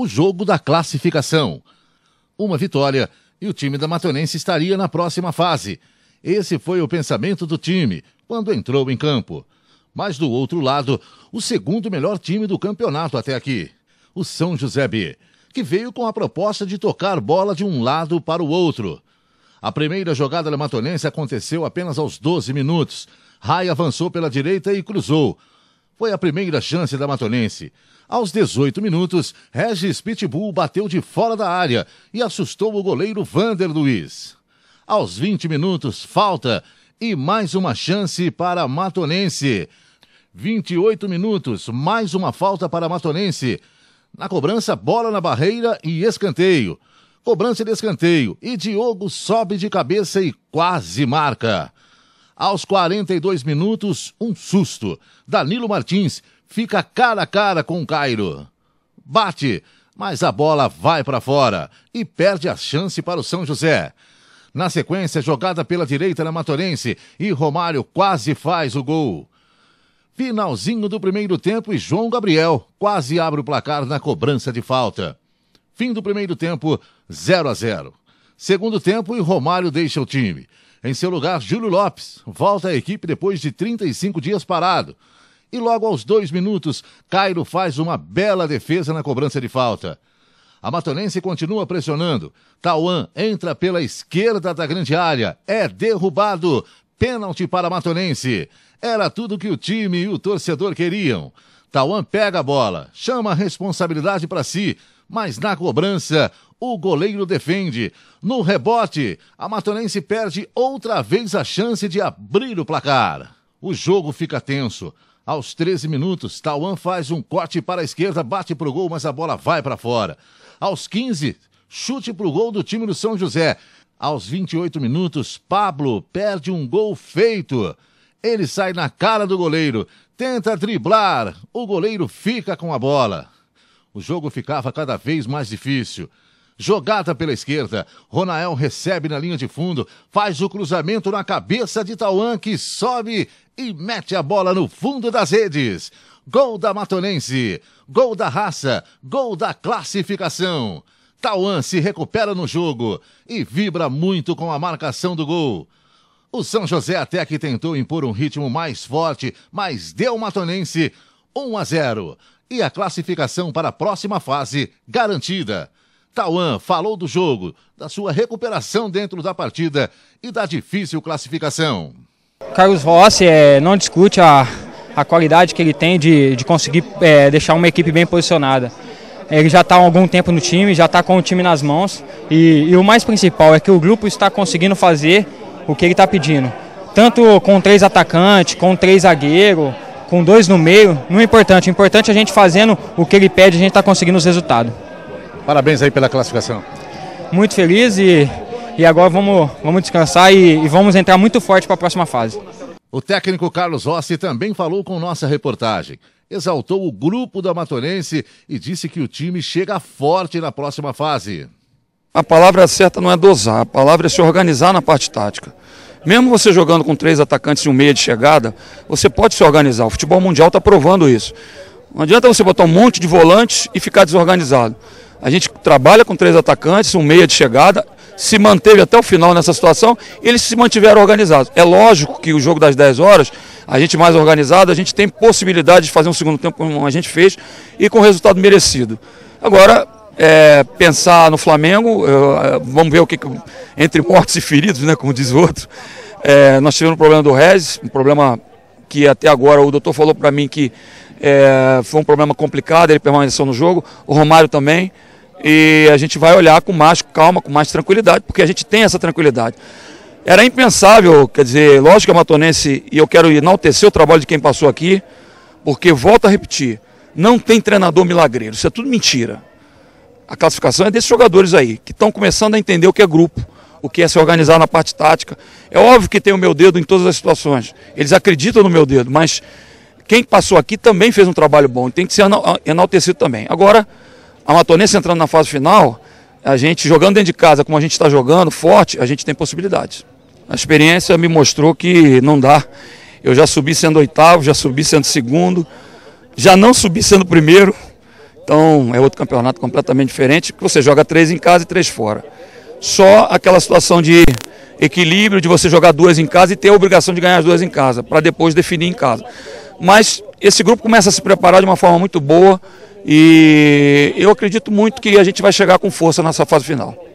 o jogo da classificação. Uma vitória e o time da Matonense estaria na próxima fase. Esse foi o pensamento do time quando entrou em campo. Mas do outro lado, o segundo melhor time do campeonato até aqui, o São José B, que veio com a proposta de tocar bola de um lado para o outro. A primeira jogada da Matonense aconteceu apenas aos 12 minutos. Rai avançou pela direita e cruzou. Foi a primeira chance da Matonense. Aos 18 minutos, Regis Pitbull bateu de fora da área e assustou o goleiro Vander Luiz. Aos 20 minutos, falta e mais uma chance para a Matonense. 28 minutos, mais uma falta para a Matonense. Na cobrança, bola na barreira e escanteio. Cobrança de escanteio e Diogo sobe de cabeça e quase marca. Aos 42 minutos, um susto. Danilo Martins fica cara a cara com o Cairo. Bate, mas a bola vai para fora e perde a chance para o São José. Na sequência, jogada pela direita na Matorense e Romário quase faz o gol. Finalzinho do primeiro tempo e João Gabriel quase abre o placar na cobrança de falta. Fim do primeiro tempo, 0 a 0. Segundo tempo e Romário deixa o time. Em seu lugar, Júlio Lopes volta à equipe depois de 35 dias parado. E logo aos dois minutos, Cairo faz uma bela defesa na cobrança de falta. A Matonense continua pressionando. Tauan entra pela esquerda da grande área. É derrubado. Pênalti para a Matonense. Era tudo que o time e o torcedor queriam. Tauan pega a bola, chama a responsabilidade para si, mas na cobrança o goleiro defende. No rebote, a Matonense perde outra vez a chance de abrir o placar. O jogo fica tenso. Aos 13 minutos, Tauan faz um corte para a esquerda, bate para o gol, mas a bola vai para fora. Aos 15, chute para o gol do time do São José. Aos 28 minutos, Pablo perde um gol feito. Ele sai na cara do goleiro, tenta driblar, o goleiro fica com a bola. O jogo ficava cada vez mais difícil. Jogada pela esquerda. Ronael recebe na linha de fundo, faz o cruzamento na cabeça de Tauan, que sobe e mete a bola no fundo das redes. Gol da Matonense, gol da raça, gol da classificação. Tauan se recupera no jogo e vibra muito com a marcação do gol. O São José até que tentou impor um ritmo mais forte, mas deu Matonense 1 a 0 e a classificação para a próxima fase garantida. Tauan falou do jogo, da sua recuperação dentro da partida e da difícil classificação. Carlos Rossi é, não discute a, a qualidade que ele tem de, de conseguir é, deixar uma equipe bem posicionada. Ele já está há algum tempo no time, já está com o time nas mãos. E, e, o mais principal é que o grupo está conseguindo fazer o que ele está pedindo. Tanto com três atacantes, com três zagueiros, com dois no meio, não é importante. O importante é a gente fazendo o que ele pede, a gente está conseguindo os resultados. Parabéns aí pela classificação. Muito feliz e, e agora vamos, vamos descansar e, e vamos entrar muito forte para a próxima fase. O técnico Carlos Rossi também falou com nossa reportagem. Exaltou o grupo da Matonense e disse que o time chega forte na próxima fase. A palavra certa não é dosar, a palavra é se organizar na parte tática. Mesmo você jogando com três atacantes e um meia de chegada, você pode se organizar. O futebol mundial está provando isso. Não adianta você botar um monte de volantes e ficar desorganizado. A gente trabalha com três atacantes, um meia de chegada, se manteve até o final nessa situação, eles se mantiveram organizados. É lógico que o jogo das 10 horas, a gente mais organizado, a gente tem possibilidade de fazer um segundo tempo como a gente fez e com resultado merecido. Agora, é, pensar no Flamengo, é, vamos ver o que, entre mortos e feridos, né, como diz o outro. É, nós tivemos um problema do Rez, um problema que até agora o doutor falou para mim que é, foi um problema complicado, ele permaneceu no jogo, o Romário também. E a gente vai olhar com mais calma, com mais tranquilidade, porque a gente tem essa tranquilidade. Era impensável, quer dizer, lógico que a é Matonense, e eu quero enaltecer o trabalho de quem passou aqui, porque, volto a repetir, não tem treinador milagreiro, isso é tudo mentira. A classificação é desses jogadores aí, que estão começando a entender o que é grupo, o que é se organizar na parte tática. É óbvio que tem o meu dedo em todas as situações, eles acreditam no meu dedo, mas quem passou aqui também fez um trabalho bom, tem que ser enaltecido também. Agora, a Matonense entrando na fase final, a gente jogando dentro de casa, como a gente está jogando, forte, a gente tem possibilidades. A experiência me mostrou que não dá. Eu já subi sendo oitavo, já subi sendo segundo, já não subi sendo primeiro. Então é outro campeonato completamente diferente, que você joga três em casa e três fora. Só aquela situação de equilíbrio, de você jogar duas em casa e ter a obrigação de ganhar as duas em casa, para depois definir em casa. Mas esse grupo começa a se preparar de uma forma muito boa. E eu acredito muito que a gente vai chegar com força nessa fase final.